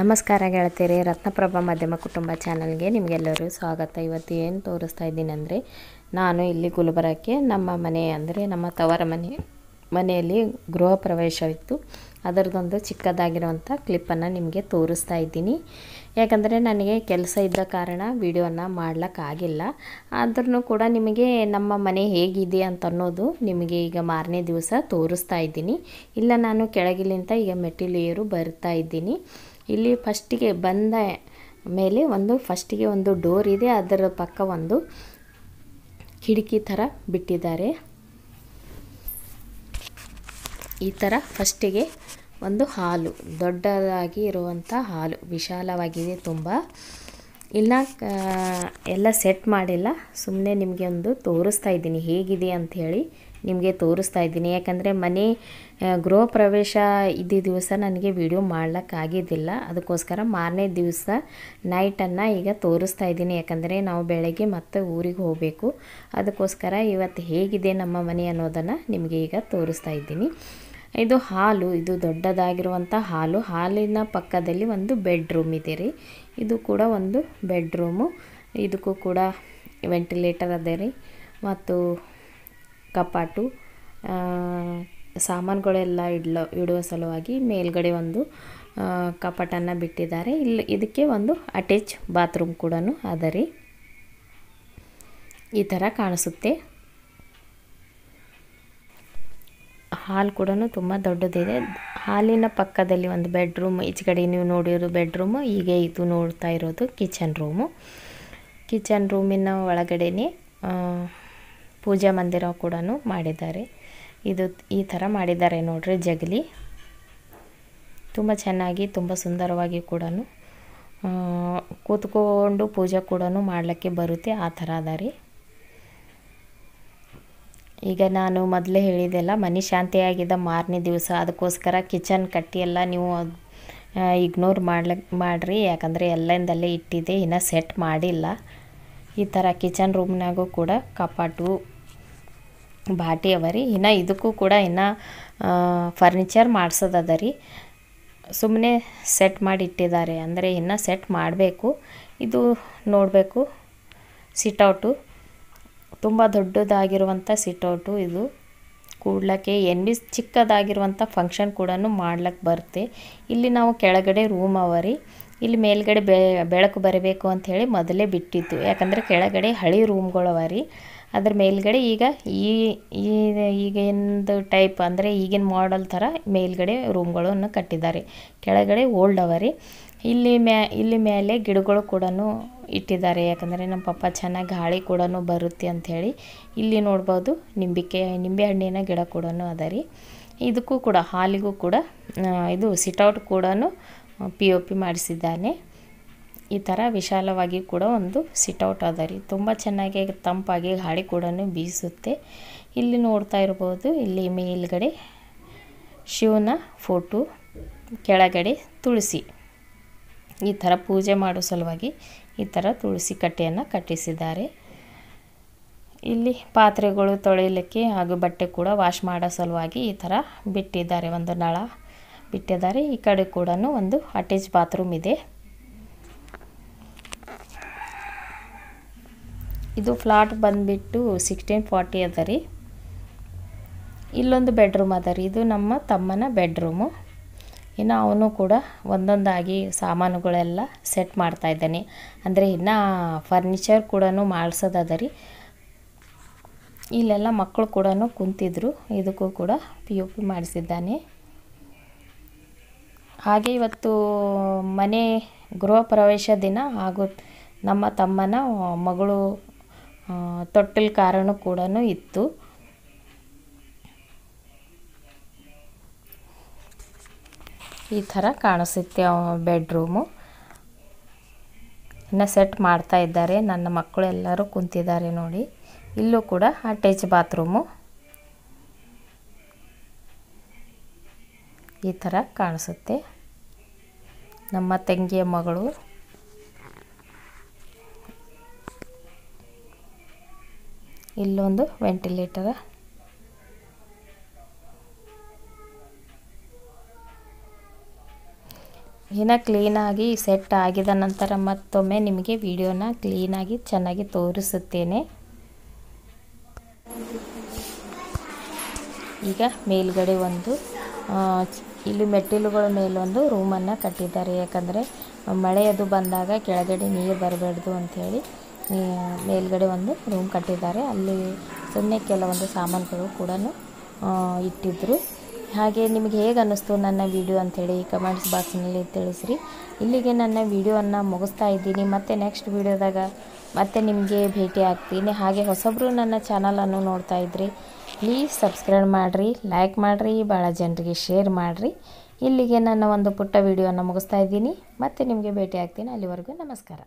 ನಮಸ್ಕಾರ ಗೆಳತೀರಿ ರತ್ನಪ್ರಭಾ ಮಾಧ್ಯಮ ಕುಟುಂಬ ಚಾನಲ್ಗೆ ನಿಮಗೆಲ್ಲರೂ ಸ್ವಾಗತ ಇವತ್ತು ಏನು ತೋರಿಸ್ತಾ ಇದ್ದೀನಿ ಅಂದರೆ ನಾನು ಇಲ್ಲಿ ಗುಲ್ಬರಕ್ಕೆ ನಮ್ಮ ಮನೆ ಅಂದರೆ ನಮ್ಮ ತವರ ಮನೆ ಮನೆಯಲ್ಲಿ ಗೃಹ ಪ್ರವೇಶವಿತ್ತು ಅದರದೊಂದು ಚಿಕ್ಕದಾಗಿರುವಂಥ ಕ್ಲಿಪ್ಪನ್ನು ನಿಮಗೆ ತೋರಿಸ್ತಾ ಇದ್ದೀನಿ ಯಾಕಂದರೆ ನನಗೆ ಕೆಲಸ ಇದ್ದ ಕಾರಣ ವಿಡಿಯೋನ ಮಾಡಲಿಕ್ಕಾಗಿಲ್ಲ ಆದ್ರೂ ಕೂಡ ನಿಮಗೆ ನಮ್ಮ ಮನೆ ಹೇಗಿದೆ ಅಂತ ಅನ್ನೋದು ನಿಮಗೆ ಈಗ ಮಾರನೇ ದಿವಸ ತೋರಿಸ್ತಾ ಇದ್ದೀನಿ ಇಲ್ಲ ನಾನು ಕೆಳಗಿಲಿಂತ ಈಗ ಮೆಟ್ಟಿಲಿಯರು ಬರ್ತಾ ಇದ್ದೀನಿ ಇಲ್ಲಿ ಫಸ್ಟಿಗೆ ಬಂದ ಮೇಲೆ ಒಂದು ಫಸ್ಟಿಗೆ ಒಂದು ಡೋರ್ ಇದೆ ಅದರ ಪಕ್ಕ ಒಂದು ಕಿಟಕಿ ಥರ ಬಿಟ್ಟಿದ್ದಾರೆ ಈ ಥರ ಫಸ್ಟಿಗೆ ಒಂದು ಹಾಲು ದೊಡ್ಡದಾಗಿ ಇರುವಂಥ ಹಾಲು ವಿಶಾಲವಾಗಿದೆ ತುಂಬ ಇಲ್ಲ ಎಲ್ಲ ಸೆಟ್ ಮಾಡಿಲ್ಲ ಸುಮ್ಮನೆ ನಿಮಗೆ ಒಂದು ತೋರಿಸ್ತಾ ಇದ್ದೀನಿ ಹೇಗಿದೆ ಅಂಥೇಳಿ ನಿಮಗೆ ತೋರಿಸ್ತಾ ಇದ್ದೀನಿ ಯಾಕಂದರೆ ಮನೆ ಗೃಹ ಪ್ರವೇಶ ಇದ್ದ ದಿವಸ ನನಗೆ ವಿಡಿಯೋ ಆಗಿದ್ದಿಲ್ಲ ಅದಕ್ಕೋಸ್ಕರ ಮಾರನೇ ದಿವಸ ನೈಟನ್ನು ಈಗ ತೋರಿಸ್ತಾ ಇದ್ದೀನಿ ಯಾಕಂದರೆ ನಾವು ಬೆಳಗ್ಗೆ ಮತ್ತೆ ಊರಿಗೆ ಹೋಗಬೇಕು ಅದಕ್ಕೋಸ್ಕರ ಇವತ್ತು ಹೇಗಿದೆ ನಮ್ಮ ಮನೆ ಅನ್ನೋದನ್ನು ನಿಮಗೆ ಈಗ ತೋರಿಸ್ತಾ ಇದ್ದೀನಿ ಇದು ಹಾಲು ಇದು ದೊಡ್ಡದಾಗಿರುವಂತಹ ಹಾಲು ಹಾಲಿನ ಪಕ್ಕದಲ್ಲಿ ಒಂದು ಬೆಡ್ರೂಮ್ ಇದೆ ರೀ ಇದು ಕೂಡ ಒಂದು ಬೆಡ್ರೂಮು ಇದಕ್ಕೂ ಕೂಡ ವೆಂಟಿಲೇಟರ್ ಅದೇ ರೀ ಮತ್ತು ಕಪಾಟು ಸಾಮಾನುಗಳೆಲ್ಲ ಇಡ್ಲೋ ಇಡುವ ಸಲುವಾಗಿ ಮೇಲ್ಗಡೆ ಒಂದು ಕಪಾಟನ್ನು ಬಿಟ್ಟಿದ್ದಾರೆ ಇಲ್ಲಿ ಇದಕ್ಕೆ ಒಂದು ಅಟ್ಯಾಚ್ ಬಾತ್ರೂಮ್ ಕೂಡ ಅದ ರೀ ಈ ಥರ ಕಾಣಿಸುತ್ತೆ ಹಾಲ್ ಕೂಡ ತುಂಬ ದೊಡ್ಡದಿದೆ ಹಾಲಿನ ಪಕ್ಕದಲ್ಲಿ ಒಂದು ಬೆಡ್ರೂಮ್ ಈಚೆಗಡೆ ನೀವು ನೋಡಿರೋ ಬೆಡ್ರೂಮು ಹೀಗೆ ಇದು ನೋಡ್ತಾ ಇರೋದು ಕಿಚನ್ ರೂಮು ಕಿಚನ್ ರೂಮಿನ ಒಳಗಡೆ ಪೂಜಾ ಮಂದಿರ ಕೂಡ ಮಾಡಿದ್ದಾರೆ ಇದು ಈ ಥರ ಮಾಡಿದ್ದಾರೆ ನೋಡ್ರಿ ಜಗಲಿ ತುಂಬ ಚೆನ್ನಾಗಿ ತುಂಬ ಸುಂದರವಾಗಿ ಕೂಡ ಕೂತ್ಕೊಂಡು ಪೂಜೆ ಕೂಡ ಮಾಡಲಿಕ್ಕೆ ಬರುತ್ತೆ ಆ ಥರ ಅದ ರೀ ಈಗ ನಾನು ಮೊದಲೇ ಹೇಳಿದೆಲ್ಲ ಮನೆ ಶಾಂತಿಯಾಗಿದ್ದ ಮಾರನೇ ದಿವಸ ಅದಕ್ಕೋಸ್ಕರ ಕಿಚನ್ ಕಟ್ಟಿ ಎಲ್ಲ ನೀವು ಇಗ್ನೋರ್ ಮಾಡ್ಲಿ ಮಾಡಿರಿ ಯಾಕಂದರೆ ಎಲ್ಲಿಂದಲ್ಲೇ ಇಟ್ಟಿದ್ದೆ ಇನ್ನೂ ಸೆಟ್ ಮಾಡಿಲ್ಲ ಈ ಥರ ಕಿಚನ್ ರೂಮ್ನಾಗೂ ಕೂಡ ಕಪಾಟು ಬಾಟಿ ಅವ ರೀ ಇನ್ನು ಇದಕ್ಕೂ ಕೂಡ ಇನ್ನು ಫರ್ನಿಚರ್ ಮಾಡಿಸೋದದ ರೀ ಸುಮ್ಮನೆ ಸೆಟ್ ಮಾಡಿ ಇಟ್ಟಿದ್ದಾರೆ ಅಂದರೆ ಇನ್ನು ಸೆಟ್ ಮಾಡಬೇಕು ಇದು ನೋಡಬೇಕು ಸಿಟೌಟು ತುಂಬ ದೊಡ್ಡದಾಗಿರುವಂಥ ಸಿಟೌಟು ಇದು ಕೂಡ್ಲಕ್ಕೆ ಎನ್ ಬಿ ಚಿಕ್ಕದಾಗಿರುವಂಥ ಫಂಕ್ಷನ್ ಕೂಡ ಮಾಡ್ಲಿಕ್ಕೆ ಬರುತ್ತೆ ಇಲ್ಲಿ ನಾವು ಕೆಳಗಡೆ ರೂಮ್ ಅವ ರೀ ಇಲ್ಲಿ ಮೇಲ್ಗಡೆ ಬೆಳಕು ಬರಬೇಕು ಹೇಳಿ ಮೊದಲೇ ಬಿಟ್ಟಿದ್ದು ಯಾಕಂದರೆ ಕೆಳಗಡೆ ಹಳಿ ರೂಮ್ಗಳು ರೀ ಅದ್ರ ಮೇಲ್ಗಡೆ ಈಗ ಈ ಈ ಈಗಿಂದು ಟೈಪ್ ಅಂದರೆ ಈಗಿನ ಮಾಡಲ್ ಥರ ಮೇಲ್ಗಡೆ ರೂಮ್ಗಳನ್ನು ಕಟ್ಟಿದ್ದಾರೆ ಕೆಳಗಡೆ ಓಲ್ಡ್ ಅವ ರೀ ಇಲ್ಲಿ ಮ್ಯಾ ಇಲ್ಲಿ ಮೇಲೆ ಗಿಡಗಳು ಕೂಡ ಇಟ್ಟಿದ್ದಾರೆ ಯಾಕಂದರೆ ನಮ್ಮ ಪಪ್ಪ ಚೆನ್ನಾಗಿ ಗಾಳಿ ಕೂಡ ಬರುತ್ತೆ ಅಂಥೇಳಿ ಇಲ್ಲಿ ನೋಡ್ಬೋದು ನಿಂಬಿಕೆ ನಿಂಬೆ ಹಣ್ಣಿನ ಗಿಡ ಕೂಡ ಅದ ರೀ ಇದಕ್ಕೂ ಕೂಡ ಹಾಲಿಗೂ ಕೂಡ ಇದು ಸಿಟೌಟ್ ಕೂಡ ಪಿ ಒ ಪಿ ಮಾಡಿಸಿದ್ದಾನೆ ಈ ಥರ ವಿಶಾಲವಾಗಿ ಕೂಡ ಒಂದು ಸಿಟೌಟ್ ಅದ ರೀ ತುಂಬ ಚೆನ್ನಾಗಿ ತಂಪಾಗಿ ಗಾಳಿ ಕೂಡ ಬೀಸುತ್ತೆ ಇಲ್ಲಿ ನೋಡ್ತಾ ಇರ್ಬೋದು ಇಲ್ಲಿ ಮೇಲ್ಗಡೆ ಶಿವನ ಫೋಟೋ ಕೆಳಗಡೆ ತುಳಸಿ ಈ ಥರ ಪೂಜೆ ಮಾಡೋ ಸಲುವಾಗಿ ಈ ಥರ ತುಳಸಿ ಕಟ್ಟೆಯನ್ನು ಕಟ್ಟಿಸಿದ್ದಾರೆ ಇಲ್ಲಿ ಪಾತ್ರೆಗಳು ತೊಳೆಯಲಿಕ್ಕೆ ಹಾಗೂ ಬಟ್ಟೆ ಕೂಡ ವಾಶ್ ಮಾಡೋ ಸಲುವಾಗಿ ಈ ಥರ ಬಿಟ್ಟಿದ್ದಾರೆ ಒಂದು ನಳ ಬಿಟ್ಟಿದ್ದಾರೆ ಈ ಕಡೆ ಕೂಡ ಒಂದು ಅಟ್ಯಾಚ್ ಬಾತ್ರೂಮ್ ಇದೆ ಇದು ಫ್ಲಾಟ್ ಬಂದುಬಿಟ್ಟು ಸಿಕ್ಸ್ಟೀನ್ ಫಾರ್ಟಿ ಅದ ರೀ ಇಲ್ಲೊಂದು ಬೆಡ್ರೂಮ್ ಅದ ರೀ ಇದು ನಮ್ಮ ತಮ್ಮನ ಬೆಡ್ರೂಮು ಇನ್ನು ಅವನು ಕೂಡ ಒಂದೊಂದಾಗಿ ಸಾಮಾನುಗಳೆಲ್ಲ ಸೆಟ್ ಮಾಡ್ತಾ ಇದ್ದಾನೆ ಅಂದರೆ ಇನ್ನು ಫರ್ನಿಚರ್ ಕೂಡ ಮಾಡಿಸೋದದ ರೀ ಇಲ್ಲೆಲ್ಲ ಮಕ್ಕಳು ಕೂಡ ಕುಂತಿದ್ರು ಇದಕ್ಕೂ ಕೂಡ ಪಿ ಯು ಪಿ ಮಾಡಿಸಿದ್ದಾನೆ ಹಾಗೆ ಇವತ್ತು ಮನೆ ಗೃಹ ಪ್ರವೇಶ ದಿನ ಹಾಗೂ ನಮ್ಮ ತಮ್ಮನ ಮಗಳು ತೊಟ್ಟಲು ಕಾರಣ ಕೂಡ ಇತ್ತು ಈ ಥರ ಕಾಣಿಸುತ್ತೆ ಬೆಡ್ರೂಮು ಇನ್ನು ಸೆಟ್ ಮಾಡ್ತಾ ಇದ್ದಾರೆ ನನ್ನ ಮಕ್ಕಳು ಎಲ್ಲರೂ ಕುಂತಿದ್ದಾರೆ ನೋಡಿ ಇಲ್ಲೂ ಕೂಡ ಅಟ್ಯಾಚ್ ಬಾತ್ರೂಮು ಈ ಥರ ಕಾಣಿಸುತ್ತೆ ನಮ್ಮ ತಂಗಿಯ ಮಗಳು ಇಲ್ಲೊಂದು ವೆಂಟಿಲೇಟರ್ ಇನ್ನು ಕ್ಲೀನಾಗಿ ಸೆಟ್ ಆಗಿದ ನಂತರ ಮತ್ತೊಮ್ಮೆ ನಿಮಗೆ ವಿಡಿಯೋನ ಕ್ಲೀನಾಗಿ ಚೆನ್ನಾಗಿ ತೋರಿಸುತ್ತೇನೆ ಈಗ ಮೇಲ್ಗಡೆ ಒಂದು ಇಲ್ಲಿ ಮೆಟ್ಟಿಲುಗಳ ಮೇಲೊಂದು ರೂಮನ್ನು ಕಟ್ಟಿದ್ದಾರೆ ಯಾಕಂದರೆ ಅದು ಬಂದಾಗ ಕೆಳಗಡೆ ನೀರು ಬರಬಾರ್ದು ಅಂಥೇಳಿ ಮೇಲ್ಗಡೆ ಒಂದು ರೂಮ್ ಕಟ್ಟಿದ್ದಾರೆ ಅಲ್ಲಿ ಸುಮ್ಮನೆ ಕೆಲವೊಂದು ಸಾಮಾನುಗಳು ಕೂಡ ಇಟ್ಟಿದ್ರು ಹಾಗೆ ನಿಮಗೆ ಹೇಗೆ ಅನ್ನಿಸ್ತು ನನ್ನ ವಿಡಿಯೋ ಅಂಥೇಳಿ ಕಮೆಂಟ್ಸ್ ಬಾಕ್ಸ್ನಲ್ಲಿ ತಿಳಿಸ್ರಿ ಇಲ್ಲಿಗೆ ನನ್ನ ವಿಡಿಯೋವನ್ನು ಮುಗಿಸ್ತಾ ಇದ್ದೀನಿ ಮತ್ತು ನೆಕ್ಸ್ಟ್ ವಿಡಿಯೋದಾಗ ಮತ್ತೆ ನಿಮಗೆ ಭೇಟಿ ಆಗ್ತೀನಿ ಹಾಗೆ ಹೊಸಬ್ರು ನನ್ನ ಚಾನಲನ್ನು ನೋಡ್ತಾ ಇದ್ರಿ ಪ್ಲೀಸ್ ಸಬ್ಸ್ಕ್ರೈಬ್ ಮಾಡಿರಿ ಲೈಕ್ ಮಾಡಿರಿ ಭಾಳ ಜನರಿಗೆ ಶೇರ್ ಮಾಡಿರಿ ಇಲ್ಲಿಗೆ ನನ್ನ ಒಂದು ಪುಟ್ಟ ವಿಡಿಯೋನ ಮುಗಿಸ್ತಾ ಇದ್ದೀನಿ ಮತ್ತೆ ನಿಮಗೆ ಭೇಟಿ ಆಗ್ತೀನಿ ಅಲ್ಲಿವರೆಗೂ ನಮಸ್ಕಾರ